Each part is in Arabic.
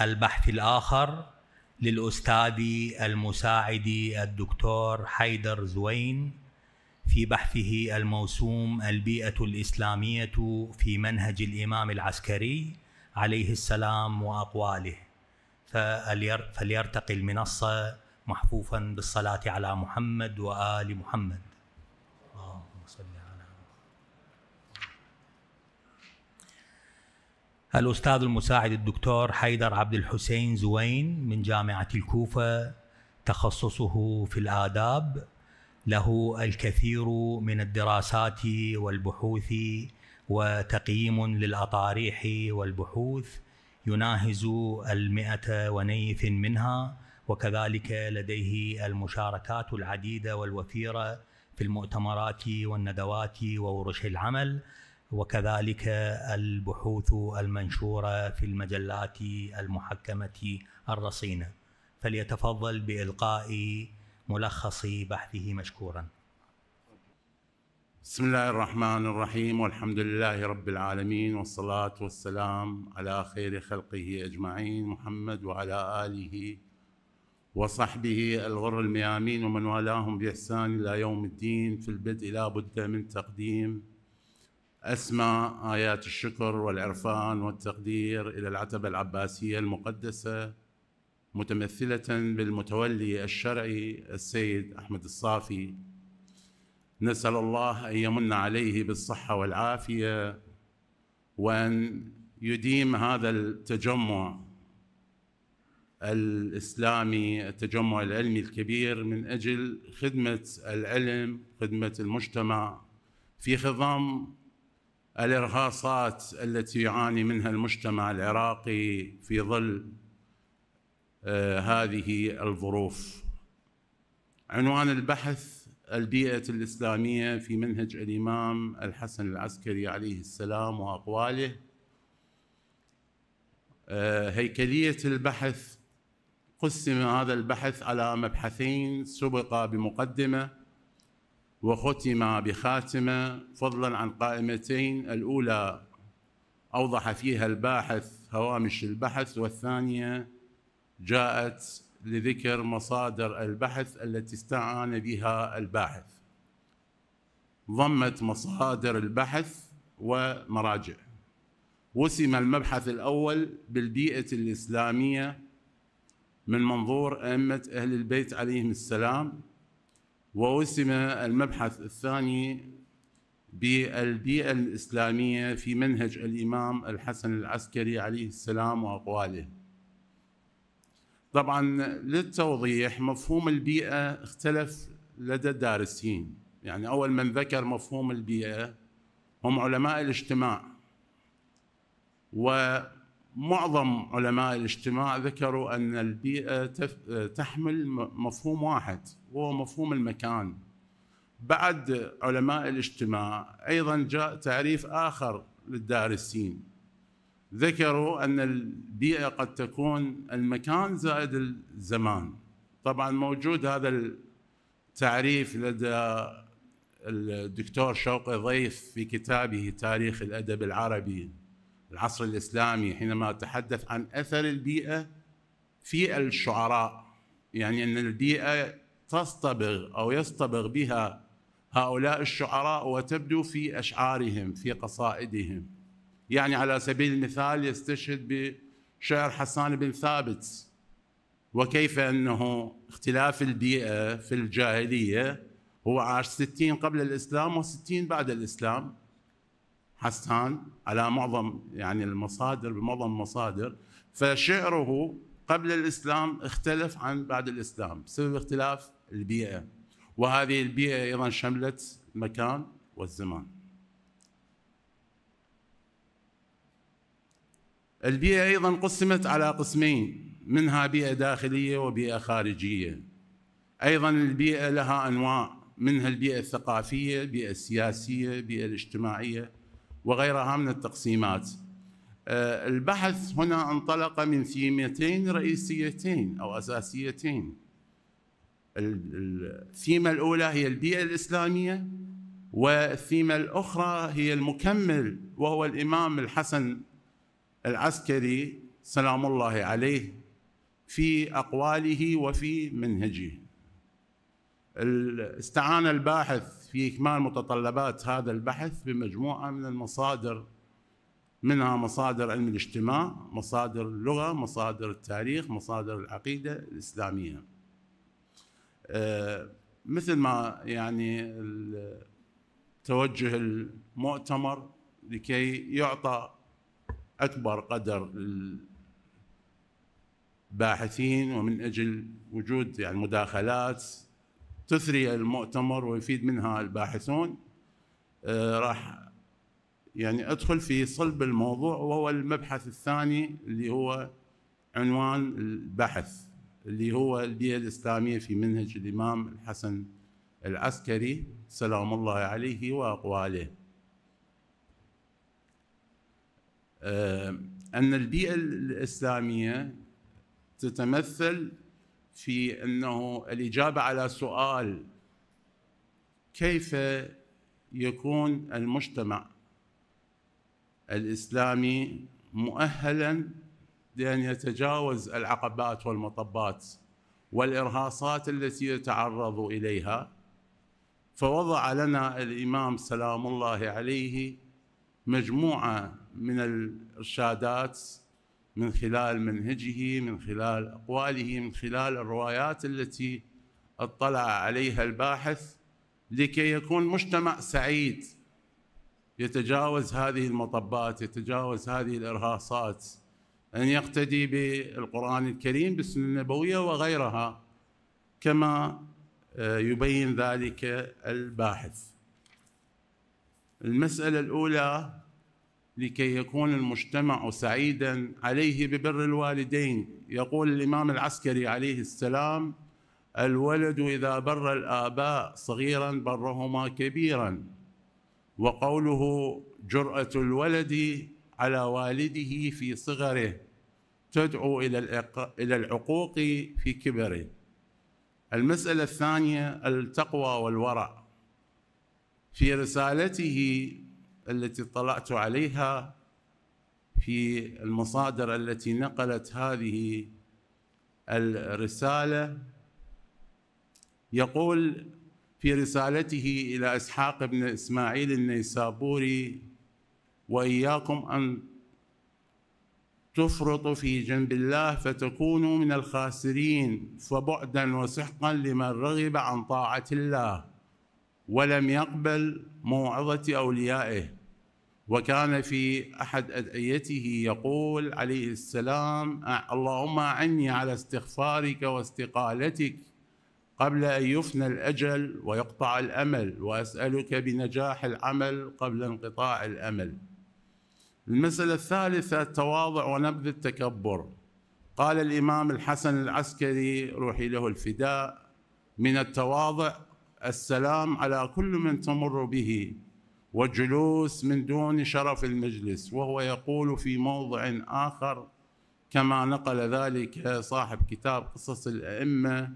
البحث الآخر للأستاذ المساعد الدكتور حيدر زوين في بحثه الموسوم البيئة الإسلامية في منهج الإمام العسكري عليه السلام وأقواله فليرتقي المنصة محفوفا بالصلاة على محمد وآل محمد الأستاذ المساعد الدكتور حيدر عبد الحسين زوين من جامعة الكوفة تخصصه في الآداب له الكثير من الدراسات والبحوث وتقييم للأطاريح والبحوث يناهز المئة ونيف منها وكذلك لديه المشاركات العديدة والوفيرة في المؤتمرات والندوات وورش العمل وكذلك البحوث المنشوره في المجلات المحكمه الرصينه فليتفضل بالقاء ملخص بحثه مشكورا بسم الله الرحمن الرحيم والحمد لله رب العالمين والصلاه والسلام على خير خلقه اجمعين محمد وعلى اله وصحبه الغر الميامين ومن والاهم باحسان الى يوم الدين في البدء لا بد من تقديم أسمع آيات الشكر والعرفان والتقدير إلى العتبة العباسية المقدسة متمثلة بالمتولي الشرعي السيد أحمد الصافي نسأل الله أن يمن عليه بالصحة والعافية وأن يديم هذا التجمع الإسلامي التجمع العلمي الكبير من أجل خدمة العلم خدمة المجتمع في خضم الارهاصات التي يعاني منها المجتمع العراقي في ظل آه، هذه الظروف عنوان البحث البيئة الإسلامية في منهج الإمام الحسن العسكري عليه السلام وأقواله آه، هيكلية البحث قسم هذا البحث على مبحثين سبق بمقدمة وختم بخاتمة فضلا عن قائمتين الأولى أوضح فيها الباحث هوامش البحث والثانية جاءت لذكر مصادر البحث التي استعان بها الباحث ضمت مصادر البحث ومراجع وسم المبحث الأول بالبيئة الإسلامية من منظور أئمة أهل البيت عليهم السلام ووسم المبحث الثاني بالبيئة الإسلامية في منهج الإمام الحسن العسكري عليه السلام وأقواله طبعا للتوضيح مفهوم البيئة اختلف لدى الدارسين يعني أول من ذكر مفهوم البيئة هم علماء الاجتماع ومعظم علماء الاجتماع ذكروا أن البيئة تحمل مفهوم واحد وهو مفهوم المكان بعد علماء الاجتماع ايضا جاء تعريف اخر للدارسين ذكروا ان البيئه قد تكون المكان زائد الزمان طبعا موجود هذا التعريف لدى الدكتور شوقي ضيف في كتابه تاريخ الادب العربي العصر الاسلامي حينما تحدث عن اثر البيئه في الشعراء يعني ان البيئه تصطبغ او يصطبغ بها هؤلاء الشعراء وتبدو في اشعارهم في قصائدهم يعني على سبيل المثال يستشهد بشعر حسان بن ثابت وكيف انه اختلاف البيئه في الجاهليه هو عاش 60 قبل الاسلام و60 بعد الاسلام حسان على معظم يعني المصادر بمعظم المصادر فشعره قبل الاسلام اختلف عن بعد الاسلام بسبب اختلاف البيئة وهذه البيئة أيضا شملت المكان والزمان البيئة أيضا قسمت على قسمين منها بيئة داخلية وبيئة خارجية أيضا البيئة لها أنواع منها البيئة الثقافية البيئة السياسية البيئة الاجتماعية وغيرها من التقسيمات آه، البحث هنا انطلق من ثيمتين رئيسيتين أو أساسيتين الثيمة الأولى هي البيئة الإسلامية والثيمة الأخرى هي المكمل وهو الإمام الحسن العسكري سلام الله عليه في أقواله وفي منهجه استعان الباحث في إكمال متطلبات هذا البحث بمجموعة من المصادر منها مصادر علم الاجتماع مصادر اللغة مصادر التاريخ مصادر العقيدة الإسلامية آه، مثل ما يعني توجه المؤتمر لكي يعطى اكبر قدر للباحثين ومن اجل وجود يعني مداخلات تثري المؤتمر ويفيد منها الباحثون آه، راح يعني ادخل في صلب الموضوع وهو المبحث الثاني اللي هو عنوان البحث اللي هو البيئة الإسلامية في منهج الإمام الحسن العسكري سلام الله عليه وأقواله آه، أن البيئة الإسلامية تتمثل في أنه الإجابة على سؤال كيف يكون المجتمع الإسلامي مؤهلا لأن يتجاوز العقبات والمطبات والإرهاصات التي يتعرض إليها فوضع لنا الإمام سلام الله عليه مجموعة من الإرشادات من خلال منهجه من خلال أقواله من خلال الروايات التي اطلع عليها الباحث لكي يكون مجتمع سعيد يتجاوز هذه المطبات يتجاوز هذه الإرهاصات أن يقتدي بالقرآن الكريم بالسنة النبوية وغيرها كما آه، يبين ذلك الباحث المسألة الأولى لكي يكون المجتمع سعيدا عليه ببر الوالدين يقول الإمام العسكري عليه السلام الولد إذا بر الآباء صغيرا برهما كبيرا وقوله جرأة الولد على والده في صغره تدعو الى الى العقوق في كبره المساله الثانيه التقوى والورع في رسالته التي اطلعت عليها في المصادر التي نقلت هذه الرساله يقول في رسالته الى اسحاق بن اسماعيل النيسابوري واياكم ان تفرطوا في جنب الله فتكونوا من الخاسرين فبعدا وسحقا لمن رغب عن طاعه الله ولم يقبل موعظه اوليائه وكان في احد ادعيته يقول عليه السلام اللهم اعني على استغفارك واستقالتك قبل ان يفنى الاجل ويقطع الامل واسالك بنجاح العمل قبل انقطاع الامل المسألة الثالثة التواضع ونبذ التكبر قال الإمام الحسن العسكري روحي له الفداء من التواضع السلام على كل من تمر به والجلوس من دون شرف المجلس وهو يقول في موضع آخر كما نقل ذلك صاحب كتاب قصص الأئمة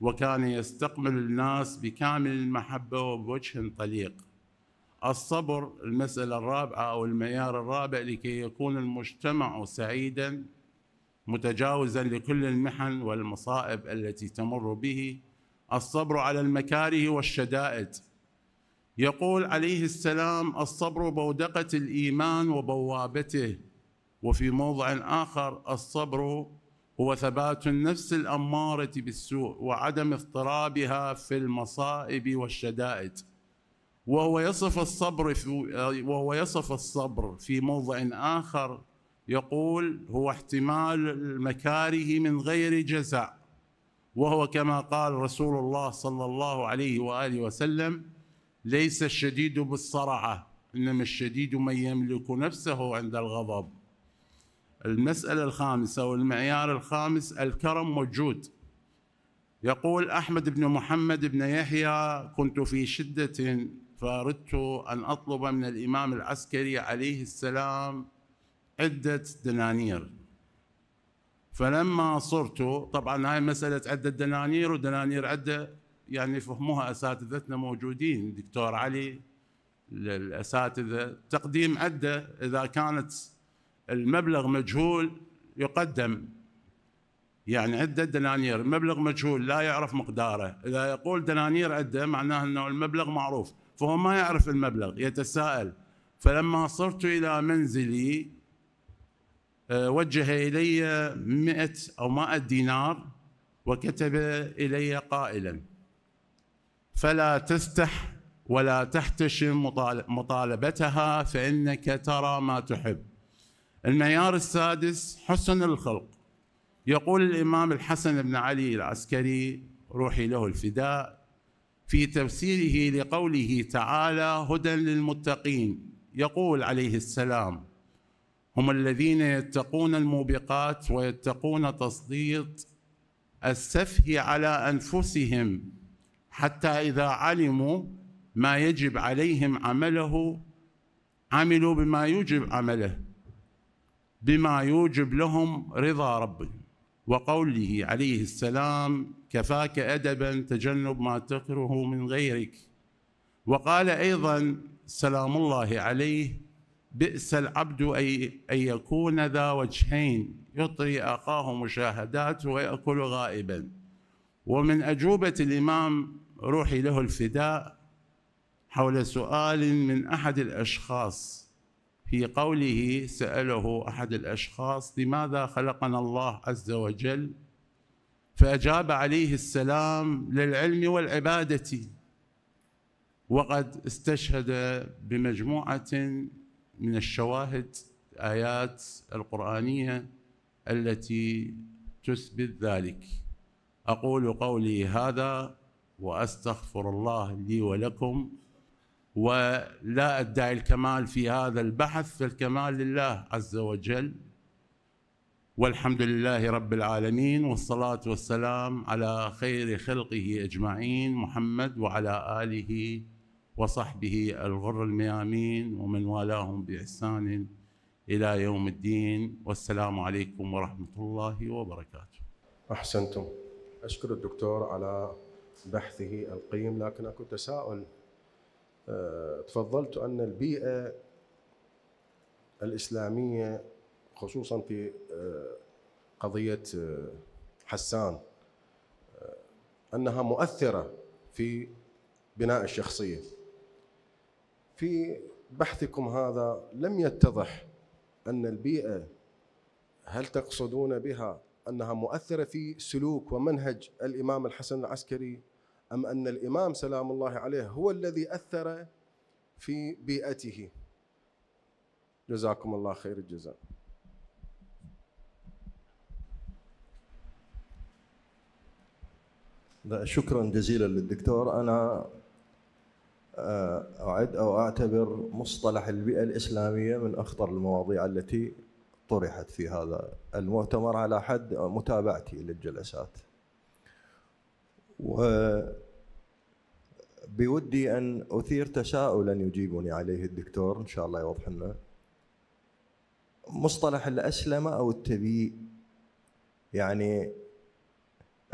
وكان يستقبل الناس بكامل المحبة وبوجه طليق الصبر المسألة الرابعة أو المعيار الرابع لكي يكون المجتمع سعيدا متجاوزا لكل المحن والمصائب التي تمر به الصبر على المكاره والشدائد يقول عليه السلام الصبر بودقة الإيمان وبوابته وفي موضع آخر الصبر هو ثبات النفس الأمارة بالسوء وعدم اضطرابها في المصائب والشدائد وهو يصف الصبر في وهو يصف الصبر في موضع آخر يقول هو احتمال المكاره من غير جزاء وهو كما قال رسول الله صلى الله عليه واله وسلم ليس الشديد بالصرعه انما الشديد من يملك نفسه عند الغضب المساله الخامسه والمعيار الخامس الكرم موجود يقول احمد بن محمد بن يحيى كنت في شده فاردت أن أطلب من الإمام العسكري عليه السلام عدة دنانير فلما صرت طبعا هاي مسألة عدة دنانير ودنانير عدة يعني فهموها أساتذتنا موجودين دكتور علي للاساتذه تقديم عدة إذا كانت المبلغ مجهول يقدم يعني عدة دنانير مبلغ مجهول لا يعرف مقداره إذا يقول دنانير عدة معناه أنه المبلغ معروف فهو ما يعرف المبلغ يتساءل فلما صرت إلى منزلي آه، وجه إلي 100 أو 100 دينار وكتب إلي قائلا فلا تستح ولا تحتشم مطالبتها فإنك ترى ما تحب المعيار السادس حسن الخلق يقول الإمام الحسن بن علي العسكري روحي له الفداء في تفسيره لقوله تعالى هدى للمتقين يقول عليه السلام هم الذين يتقون الموبقات ويتقون تسليط السفه على انفسهم حتى اذا علموا ما يجب عليهم عمله عملوا بما يوجب عمله بما يوجب لهم رضا ربهم وقوله عليه السلام كفاك أدبا تجنب ما تكره من غيرك وقال أيضا سلام الله عليه بئس العبد أي أن يكون ذا وجهين يطري أخاه مشاهدات ويأكل غائبا ومن أجوبة الإمام روحي له الفداء حول سؤال من أحد الأشخاص في قوله سأله أحد الأشخاص لماذا خلقنا الله عز وجل فأجاب عليه السلام للعلم والعبادة وقد استشهد بمجموعة من الشواهد آيات القرآنية التي تثبت ذلك أقول قولي هذا وأستغفر الله لي ولكم ولا ادعي الكمال في هذا البحث فالكمال لله عز وجل والحمد لله رب العالمين والصلاه والسلام على خير خلقه اجمعين محمد وعلى اله وصحبه الغر الميامين ومن والاهم باحسان الى يوم الدين والسلام عليكم ورحمه الله وبركاته. احسنتم. اشكر الدكتور على بحثه القيم لكن اكو تساؤل آه، تفضلت أن البيئة الإسلامية خصوصا في آه، قضية آه، حسان أنها مؤثرة في بناء الشخصية في بحثكم هذا لم يتضح أن البيئة هل تقصدون بها أنها مؤثرة في سلوك ومنهج الإمام الحسن العسكري أم أن الإمام سلام الله عليه هو الذي أثر في بيئته جزاكم الله خير الجزاء شكرا جزيلا للدكتور أنا آه، أعد أو أعتبر مصطلح البيئة الإسلامية من أخطر المواضيع التي طرحت في هذا المؤتمر على حد متابعتي للجلسات و بودي أن أثير تساؤلا يجيبني عليه الدكتور إن شاء الله يوضح لنا مصطلح الاسلم أو التبيء يعني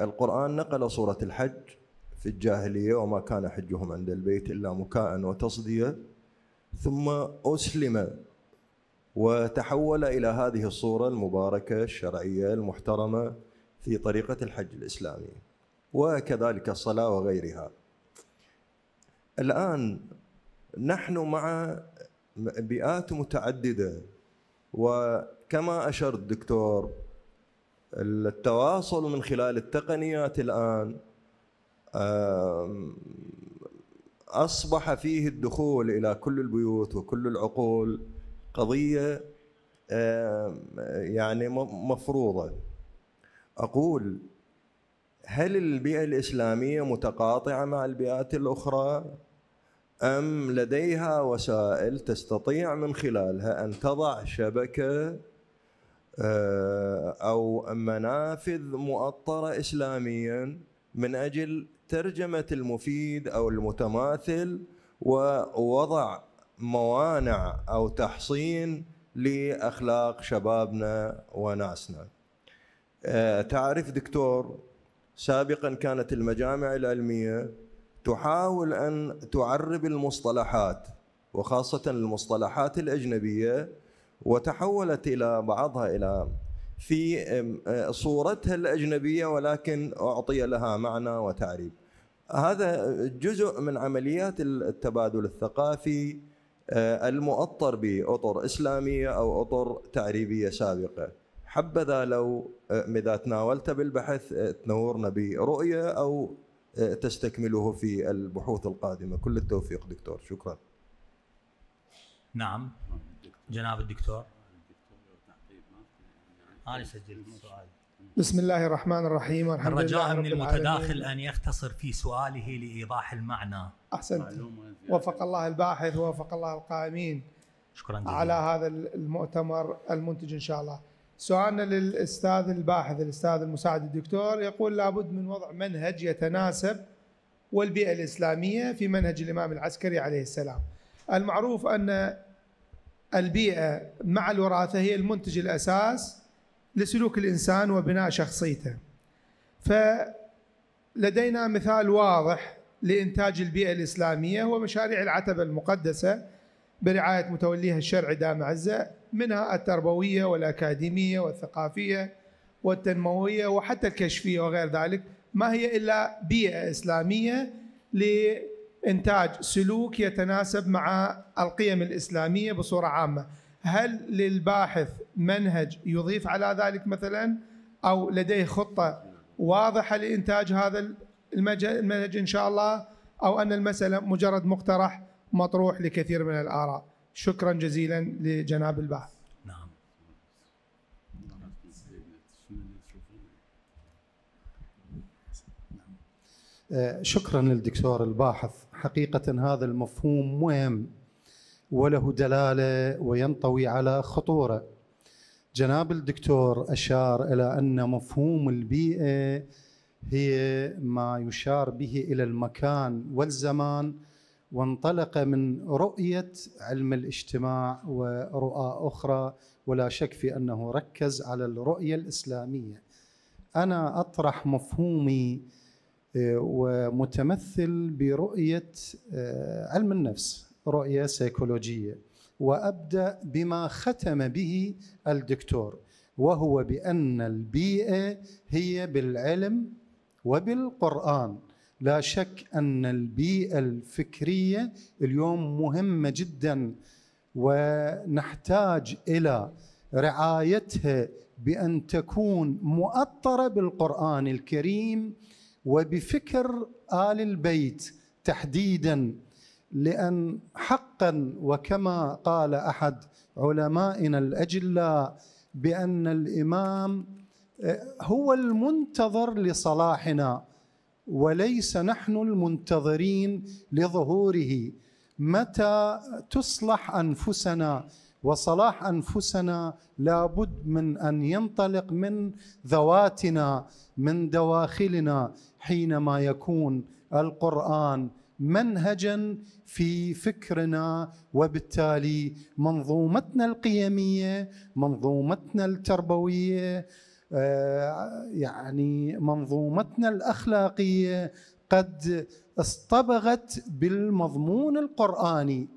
القرآن نقل صورة الحج في الجاهلية وما كان حجهم عند البيت إلا مكاء وتصدية ثم أسلم وتحول إلى هذه الصورة المباركة الشرعية المحترمة في طريقة الحج الإسلامي وكذلك الصلاة وغيرها الان نحن مع بيئات متعدده وكما اشرت دكتور التواصل من خلال التقنيات الان اصبح فيه الدخول الى كل البيوت وكل العقول قضيه يعني مفروضه اقول هل البيئه الاسلاميه متقاطعه مع البيئات الاخرى أم لديها وسائل تستطيع من خلالها أن تضع شبكة آه، أو منافذ مؤطرة إسلاميا من أجل ترجمة المفيد أو المتماثل ووضع موانع أو تحصين لأخلاق شبابنا وناسنا آه، تعرف دكتور سابقا كانت المجامع العلميه تحاول ان تعرب المصطلحات وخاصه المصطلحات الاجنبيه وتحولت الى بعضها الى في صورتها الاجنبيه ولكن اعطي لها معنى وتعريب. هذا جزء من عمليات التبادل الثقافي المؤطر باطر اسلاميه او اطر تعريبيه سابقه. حبذا لو اذا تناولت بالبحث تنورنا برؤيه او تستكمله في البحوث القادمه كل التوفيق دكتور شكرا نعم جناب الدكتور انا سجلت السؤال بسم الله الرحمن الرحيم والحمد الرجاء لله من المتداخل ان يختصر في سؤاله لايضاح المعنى احسنت وفق الله الباحث ووفق الله القائمين شكرا جزيلا على هذا المؤتمر المنتج ان شاء الله سؤالنا للاستاذ الباحث الاستاذ المساعد الدكتور يقول لابد من وضع منهج يتناسب والبيئه الاسلاميه في منهج الامام العسكري عليه السلام. المعروف ان البيئه مع الوراثه هي المنتج الاساس لسلوك الانسان وبناء شخصيته. فلدينا مثال واضح لانتاج البيئه الاسلاميه هو مشاريع العتبه المقدسه برعاية متوليها الشرعي دام عزة منها التربوية والأكاديمية والثقافية والتنموية وحتى الكشفية وغير ذلك ما هي إلا بيئة إسلامية لإنتاج سلوك يتناسب مع القيم الإسلامية بصورة عامة هل للباحث منهج يضيف على ذلك مثلا أو لديه خطة واضحة لإنتاج هذا المنهج إن شاء الله أو أن المسألة مجرد مقترح مطروح لكثير من الآراء شكرا جزيلا لجناب الباحث نعم آه، شكرا للدكتور الباحث حقيقة هذا المفهوم مهم وله دلالة وينطوي على خطورة جناب الدكتور أشار إلى أن مفهوم البيئة هي ما يشار به إلى المكان والزمان وانطلق من رؤية علم الاجتماع ورؤى أخرى ولا شك في أنه ركز على الرؤية الإسلامية أنا أطرح مفهومي آه، ومتمثل برؤية آه، علم النفس رؤية سيكولوجية وأبدأ بما ختم به الدكتور وهو بأن البيئة هي بالعلم وبالقرآن لا شك ان البيئه الفكريه اليوم مهمه جدا ونحتاج الى رعايتها بان تكون مؤطره بالقران الكريم وبفكر ال البيت تحديدا لان حقا وكما قال احد علمائنا الاجلاء بان الامام آه، هو المنتظر لصلاحنا وليس نحن المنتظرين لظهوره متى تصلح انفسنا وصلاح انفسنا لابد من ان ينطلق من ذواتنا من دواخلنا حينما يكون القران منهجا في فكرنا وبالتالي منظومتنا القيميه منظومتنا التربويه آه، يعني منظومتنا الاخلاقيه قد اصطبغت بالمضمون القراني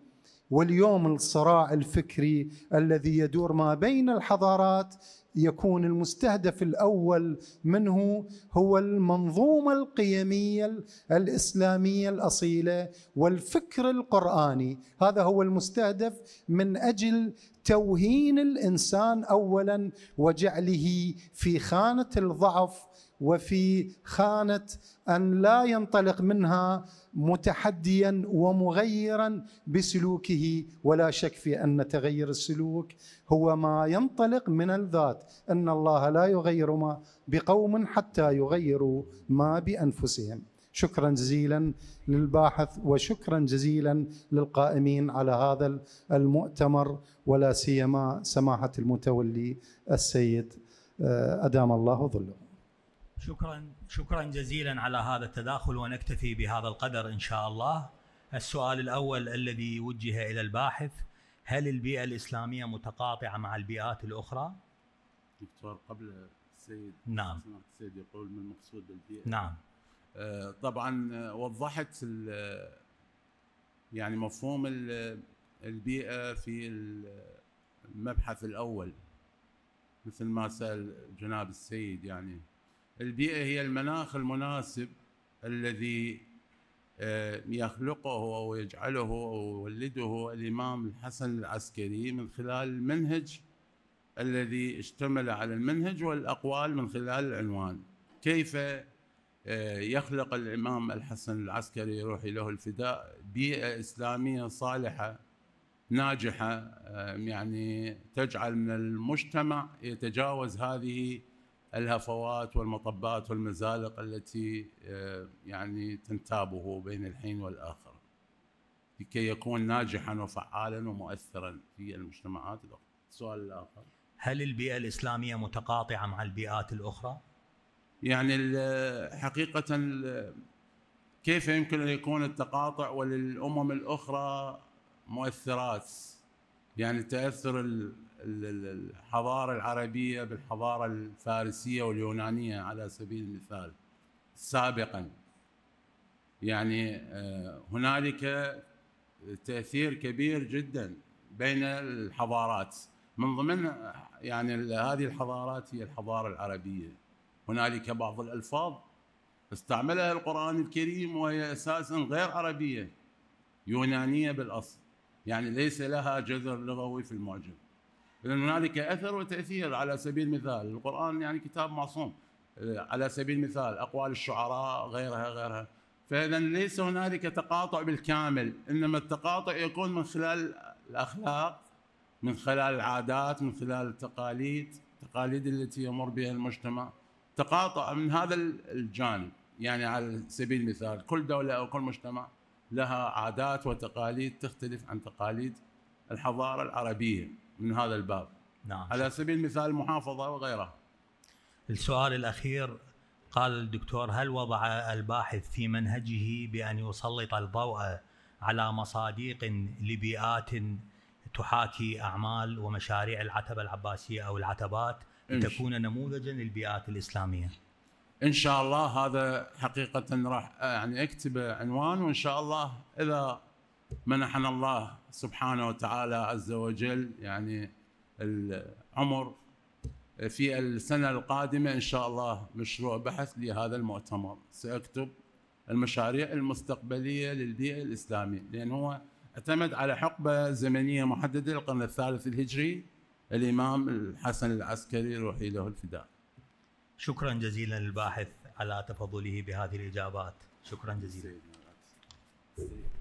واليوم الصراع الفكري الذي يدور ما بين الحضارات يكون المستهدف الاول منه هو المنظومه القيميه الاسلاميه الاصيله والفكر القراني، هذا هو المستهدف من اجل توهين الانسان اولا وجعله في خانه الضعف وفي خانه ان لا ينطلق منها متحديا ومغيرا بسلوكه ولا شك في ان تغير السلوك هو ما ينطلق من الذات ان الله لا يغير ما بقوم حتى يغيروا ما بانفسهم شكرا جزيلا للباحث وشكرا جزيلا للقائمين على هذا المؤتمر ولا سيما سماحه المتولي السيد آه، ادام الله ظله شكرا شكرا جزيلا على هذا التداخل ونكتفي بهذا القدر ان شاء الله. السؤال الاول الذي وجه الى الباحث هل البيئه الاسلاميه متقاطعه مع البيئات الاخرى؟ دكتور قبل السيد نعم السيد يقول ما المقصود بالبيئه؟ نعم آه طبعا آه، وضحت يعني مفهوم البيئه في المبحث الاول مثل ما سال جناب السيد يعني البيئة هي المناخ المناسب الذي آه، يخلقه أو يجعله أو يولده الإمام الحسن العسكري من خلال المنهج الذي اشتمل على المنهج والأقوال من خلال العنوان كيف آه، يخلق الإمام الحسن العسكري روحي له الفداء بيئة إسلامية صالحة ناجحة آه، يعني تجعل من المجتمع يتجاوز هذه الهفوات والمطبات والمزالق التي آه، يعني تنتابه بين الحين والآخر لكي يكون ناجحا وفعالا ومؤثرا في المجتمعات الأخرى السؤال الآخر هل البيئة الإسلامية متقاطعة مع البيئات الأخرى؟ يعني حقيقة كيف يمكن أن يكون التقاطع وللأمم الأخرى مؤثرات يعني تاثر الحضاره العربيه بالحضاره الفارسيه واليونانيه على سبيل المثال سابقا يعني آه، هنالك تاثير كبير جدا بين الحضارات من ضمن يعني هذه الحضارات هي الحضاره العربيه هنالك بعض الالفاظ استعملها القران الكريم وهي اساسا غير عربيه يونانيه بالاصل يعني ليس لها جذر لغوي في المعجم إذا هنالك أثر وتأثير على سبيل المثال القرآن يعني كتاب معصوم آه، على سبيل المثال أقوال الشعراء غيرها غيرها فإذا ليس هنالك تقاطع بالكامل إنما التقاطع يكون من خلال الأخلاق من خلال العادات من خلال التقاليد التقاليد التي يمر بها المجتمع تقاطع من هذا الجانب يعني على سبيل المثال كل دولة أو كل مجتمع لها عادات وتقاليد تختلف عن تقاليد الحضاره العربيه من هذا الباب نعم على سبيل المثال المحافظه وغيرها السؤال الاخير قال الدكتور هل وضع الباحث في منهجه بان يسلط الضوء على مصادق لبيئات تحاكي اعمال ومشاريع العتبه العباسيه او العتبات لتكون نموذجا للبيئات الاسلاميه؟ ان شاء الله هذا حقيقه راح يعني اكتب عنوان وان شاء الله اذا منحنا الله سبحانه وتعالى عز وجل يعني العمر في السنه القادمه ان شاء الله مشروع بحث لهذا المؤتمر ساكتب المشاريع المستقبليه للبيئه الاسلاميه لان هو اعتمد على حقبه زمنيه محدده القرن الثالث الهجري الامام الحسن العسكري روحي له الفداء شكرا جزيلا للباحث على تفضله بهذه الإجابات شكرا جزيلا